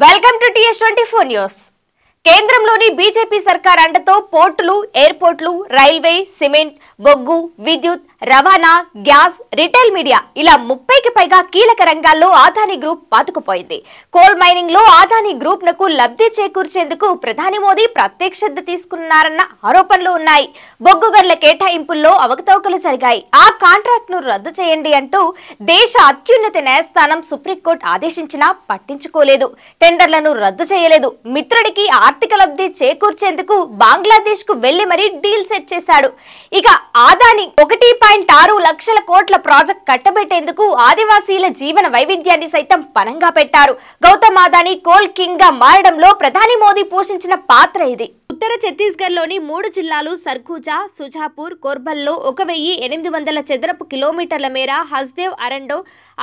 Welcome to th 24 News. కేంద్రంలోని BJP సర్కార్ అండతో పోర్టులు ఎయిర్పోర్టులు రైల్వే సిమెంట్ బొగ్గు విద్యుత్ రవాణా గ్యాస్ రిటైల్ మీడియా ఇలా ముప్పైకి పైగా కీలక రంగాల్లో ఆదాని గ్రూప్ పాతుకుపోయింది కోల్ మైనింగ్ లో ఆదాని గ్రూప్ నకు లబ్ధి చేకూర్చేందుకు ప్రధాని మోదీ ప్రత్యక్షత తీసుకున్నారన్న ఆరోపణలు ఉన్నాయి బొగ్గు గన్ల కేటాయింపుల్లో అవకతవకలు జరిగాయి ఆ కాంట్రాక్ట్ ను రద్దు చేయండి అంటూ దేశ అత్యున్నత న్యాయస్థానం సుప్రీంకోర్టు ఆదేశించినా పట్టించుకోలేదు టెండర్లను రద్దు చేయలేదు మిత్రుడికి ఆర్థిక లబ్ధి చేకూర్చేందుకు బంగ్లాదేశ్ కు వెళ్లి మరీ డీల్ సెట్ చేశాడు ఇక ఆదాని ఒకటి పాయింట్ ఆరు లక్షల కోట్ల ప్రాజెక్ట్ కట్టబెట్టేందుకు ఆదివాసీల జీవన వైవిధ్యాన్ని సైతం పనంగా పెట్టారు గౌతమ్ ఆదాని కోల్ కింగ్ గా మారడంలో ప్రధాని మోదీ పోషించిన పాత్ర ఇది ఉత్తర ఛత్తీస్గఢ్లోని మూడు జిల్లాలు సర్ఖుజా సుజాపూర్ కోర్బల్లో ఒక వెయ్యి ఎనిమిది వందల చదరపు కిలోమీటర్ల మేర హస్దేవ్ అరండో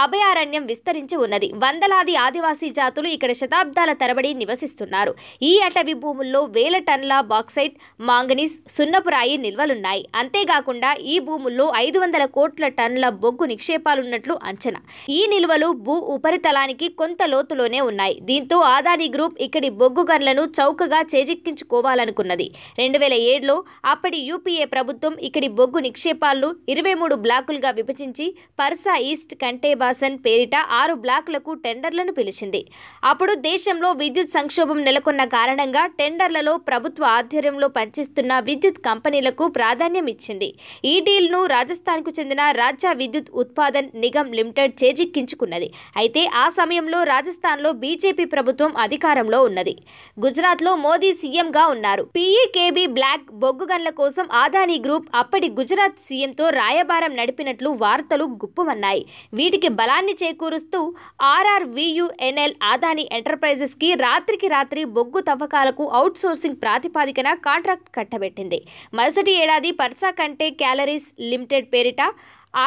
అభయారణ్యం విస్తరించి ఉన్నది వందలాది ఆదివాసీ జాతులు ఇక్కడ శతాబ్దాల తరబడి నివసిస్తున్నారు ఈ అటవీ భూముల్లో వేల టన్ల బాక్సైట్ మాంగనీస్ సున్నపురాయి నిల్వలున్నాయి అంతేకాకుండా ఈ భూముల్లో ఐదు వందల కోట్ల టన్ల బొగ్గు నిక్షేపాలున్నట్లు అంచనా ఈ నిల్వలు భూ ఉపరితలానికి కొంత లోతులోనే ఉన్నాయి దీంతో ఆదాని గ్రూప్ ఇక్కడి బొగ్గు గన్లను చౌకగా చేజిక్కించుకోవాలి చేయాలనుకున్నది రెండు వేల ఏడులో అప్పటి యూపీఏ ప్రభుత్వం ఇక్కడి బొగ్గు నిక్షేపాలను ఇరవై మూడు బ్లాకులుగా విభజించి పర్సా ఈస్ట్ కంటేబాసన్ పేరిట ఆరు బ్లాకులకు టెండర్లను పిలిచింది అప్పుడు దేశంలో విద్యుత్ సంక్షోభం నెలకొన్న కారణంగా టెండర్లలో ప్రభుత్వ ఆధ్వర్యంలో పనిచేస్తున్న విద్యుత్ కంపెనీలకు ప్రాధాన్యం ఇచ్చింది ఈ డీల్ను రాజస్థాన్కు చెందిన రాజ్య విద్యుత్ ఉత్పాదన్ నిగమ్ లిమిటెడ్ చేజిక్కించుకున్నది అయితే ఆ సమయంలో రాజస్థాన్లో బీజేపీ ప్రభుత్వం అధికారంలో ఉన్నది గుజరాత్లో మోదీ సీఎంగా ఉన్నారు అన్నారు పీఈకేబీ బ్లాక్ బొగ్గు గన్ల కోసం ఆదానీ గ్రూప్ అప్పటి గుజరాత్ సీఎంతో రాయబారం నడిపినట్లు వార్తలు గుప్పమన్నాయి వీటికి బలాన్ని చేకూరుస్తూ ఆర్ఆర్ వియుఎన్ఎల్ ఆదానీ ఎంటర్ప్రైజెస్కి రాత్రికి రాత్రి బొగ్గు తవ్వకాలకు అవుట్సోర్సింగ్ ప్రాతిపాదికన కాంట్రాక్ట్ కట్టబెట్టింది మరుసటి ఏడాది పర్సా కంటే క్యాలరీస్ లిమిటెడ్ పేరిట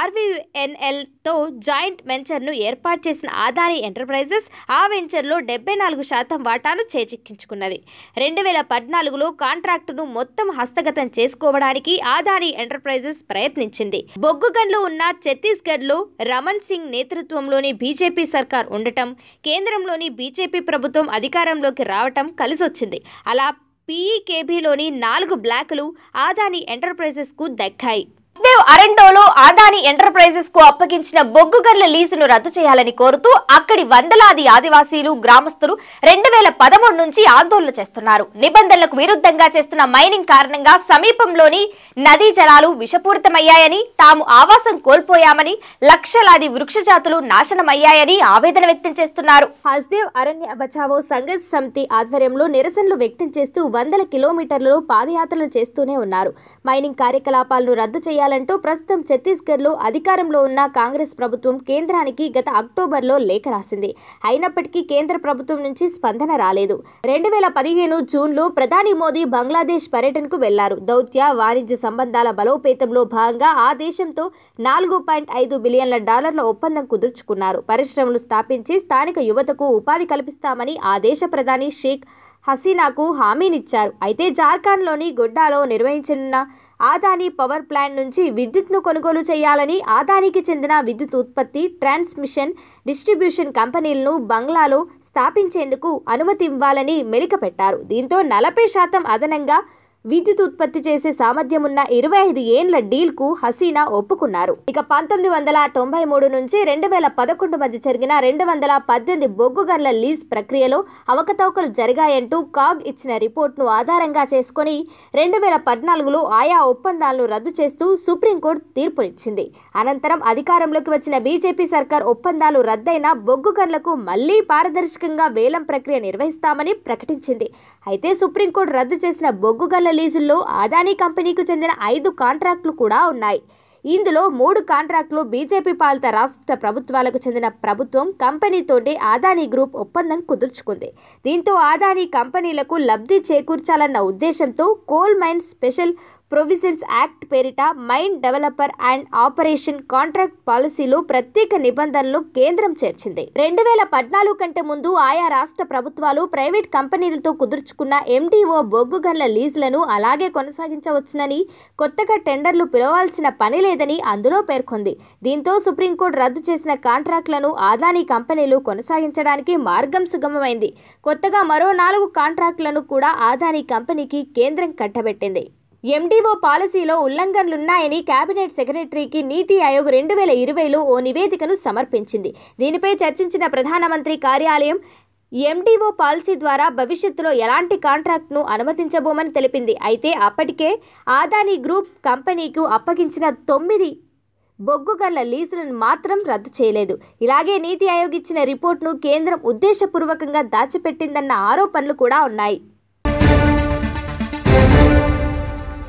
ఆర్వీఎన్ఎల్తో జాయింట్ వెంచర్ను ఏర్పాటు చేసిన ఆదాని ఎంటర్ప్రైజెస్ ఆ వెంచర్లో డెబ్బై నాలుగు శాతం వాటాను చేజిక్కించుకున్నది రెండు వేల పద్నాలుగులో కాంట్రాక్టును మొత్తం హస్తగతం చేసుకోవడానికి ఆదాని ఎంటర్ప్రైజెస్ ప్రయత్నించింది బొగ్గు గన్లో ఉన్న ఛత్తీస్గఢ్లో రమణ్ సింగ్ నేతృత్వంలోని బీజేపీ సర్కార్ ఉండటం కేంద్రంలోని బీజేపీ ప్రభుత్వం అధికారంలోకి రావటం కలిసొచ్చింది అలా పీఈకేబీలోని నాలుగు బ్లాకులు ఆదాని ఎంటర్ప్రైజెస్కు దక్కాయి దేవ్ అరెండోలో అదానీ ఎంటర్ప్రైజెస్ కు అప్పగించిన బొగ్గు గర్ల లీజును రద్దు చేయాలని కోరుతూ అక్కడి వందలాది ఆదివాసీలు గ్రామస్తులు రెండు వేల పదమూడు నుంచి ఆందోళన చేస్తున్నారు నిబంధనలకు విరుద్ధంగా చేస్తున్న మైనింగ్ కారణంగా సమీపంలోని నదీ జలాలు విషపూరితమయ్యాయని తాము ఆవాసం కోల్పోయామని లక్షలాది వృక్ష జాతులు నాశనమయ్యాయని ఆవేదన వ్యక్తం చేస్తున్నారు హస్దేవ్ అరణ్య బచావో సంఘర్ష సమితి ఆధ్వర్యంలో నిరసనలు వ్యక్తం చేస్తూ వందల కిలోమీటర్లలో పాదయాత్రలు చేస్తూనే ఉన్నారు మైనింగ్ కార్యకలాపాలను రద్దు చేయాలంటూ ప్రస్తుతం ఛత్తీస్గఢ్లో అధికారంలో ఉన్న కాంగ్రెస్ ప్రభుత్వం కేంద్రానికి గత అక్టోబర్లో లేఖ రాసింది అయినప్పటికీ కేంద్ర ప్రభుత్వం నుంచి స్పందన రాలేదు రెండు వేల పదిహేను జూన్లో ప్రధాని మోదీ బంగ్లాదేశ్ పర్యటనకు వెళ్లారు దౌత్య వాణిజ్య సంబంధాల బలోపేతంలో భాగంగా ఆ దేశంతో నాలుగు పాయింట్ ఐదు బిలియన్ల డాలర్ల ఒప్పందం కుదుర్చుకున్నారు పరిశ్రమలు స్థాపించి స్థానిక యువతకు ఉపాధి కల్పిస్తామని ఆ దేశ ప్రధాని షేక్ హసీనాకు హామీనిచ్చారు అయితే జార్ఖండ్లోని గొడ్డాలో నిర్వహించనున్న ఆదానీ పవర్ ప్లాంట్ నుంచి విద్యుత్ను కొనుగోలు చేయాలని ఆదానికి చెందిన విద్యుత్ ఉత్పత్తి ట్రాన్స్మిషన్ డిస్ట్రిబ్యూషన్ కంపెనీలను బంగ్లాలో స్థాపించేందుకు అనుమతి ఇవ్వాలని మెలికపెట్టారు దీంతో నలభై శాతం అదనంగా విద్యుత్ ఉత్పత్తి చేసే సామర్థ్యమున్న ఇరవై ఐదు ఏండ్ల డీల్కు హసీనా ఒప్పుకున్నారు ఇక పంతొమ్మిది వందల తొంభై మూడు నుంచి రెండు వేల పదకొండు మధ్య జరిగిన రెండు వందల పద్దెనిమిది బొగ్గు గన్ల లీజ్ ప్రక్రియలో అవకతవకలు జరిగాయంటూ కాగ్ ఇచ్చిన రిపోర్ట్ను ఆధారంగా చేసుకుని రెండు వేల పద్నాలుగులో ఆయా ఒప్పందాలను రద్దు చేస్తూ సుప్రీంకోర్టు తీర్పునిచ్చింది అనంతరం అధికారంలోకి వచ్చిన బీజేపీ సర్కార్ ఒప్పందాలు రద్దయిన బొగ్గు గన్లకు మళ్లీ పారదర్శకంగా వేలం ప్రక్రియ నిర్వహిస్తామని ప్రకటించింది అయితే సుప్రీంకోర్టు రద్దు చేసిన బొగ్గు గన్ల లీజుల్లో అదానీ కంపెనీకి చెందిన ఐదు కాంట్రాక్టులు కూడా ఉన్నాయి ఇందులో మూడు కాంట్రాక్టులు బీజేపీ పాలిత రాష్ట్ర ప్రభుత్వాలకు చెందిన ప్రభుత్వం కంపెనీతోటి ఆదానీ గ్రూప్ ఒప్పందం కుదుర్చుకుంది దీంతో ఆదానీ కంపెనీలకు లబ్ధి చేకూర్చాలన్న ఉద్దేశంతో coal mine special provisions act పేరిట mind developer and operation contract పాలసీలో ప్రత్యేక నిబంధనలు కేంద్రం చేర్చింది రెండు వేల పద్నాలుగు కంటే ముందు ఆయా రాష్ట్ర ప్రభుత్వాలు ప్రైవేట్ కంపెనీలతో కుదుర్చుకున్న ఎండిఓ బొగ్గు గన్ల లీజులను అలాగే కొనసాగించవచ్చునని కొత్తగా టెండర్లు పిలవాల్సిన పని లేదని అందులో పేర్కొంది దీంతో సుప్రీంకోర్టు రద్దు చేసిన కాంట్రాక్టులను ఆదానీ కంపెనీలు కొనసాగించడానికి మార్గం సుగమమైంది కొత్తగా మరో నాలుగు కాంట్రాక్టులను కూడా ఆదానీ కంపెనీకి కేంద్రం కట్టబెట్టింది ఎండీఓ పాలసీలో ఉల్లంఘనలున్నాయని కేబినెట్ సెక్రటరీకి నీతి ఆయోగ్ రెండు వేల ఇరవైలో ఓ నివేదికను సమర్పించింది దీనిపై చర్చించిన ప్రధానమంత్రి కార్యాలయం ఎండీఓ పాలసీ ద్వారా భవిష్యత్తులో ఎలాంటి కాంట్రాక్ట్ను అనుమతించబోమని తెలిపింది అయితే అప్పటికే ఆదానీ గ్రూప్ కంపెనీకు అప్పగించిన తొమ్మిది బొగ్గు గల్ల లీజులను మాత్రం రద్దు చేయలేదు ఇలాగే నీతి ఆయోగ్ ఇచ్చిన రిపోర్ట్ను కేంద్రం ఉద్దేశపూర్వకంగా దాచిపెట్టిందన్న ఆరోపణలు కూడా ఉన్నాయి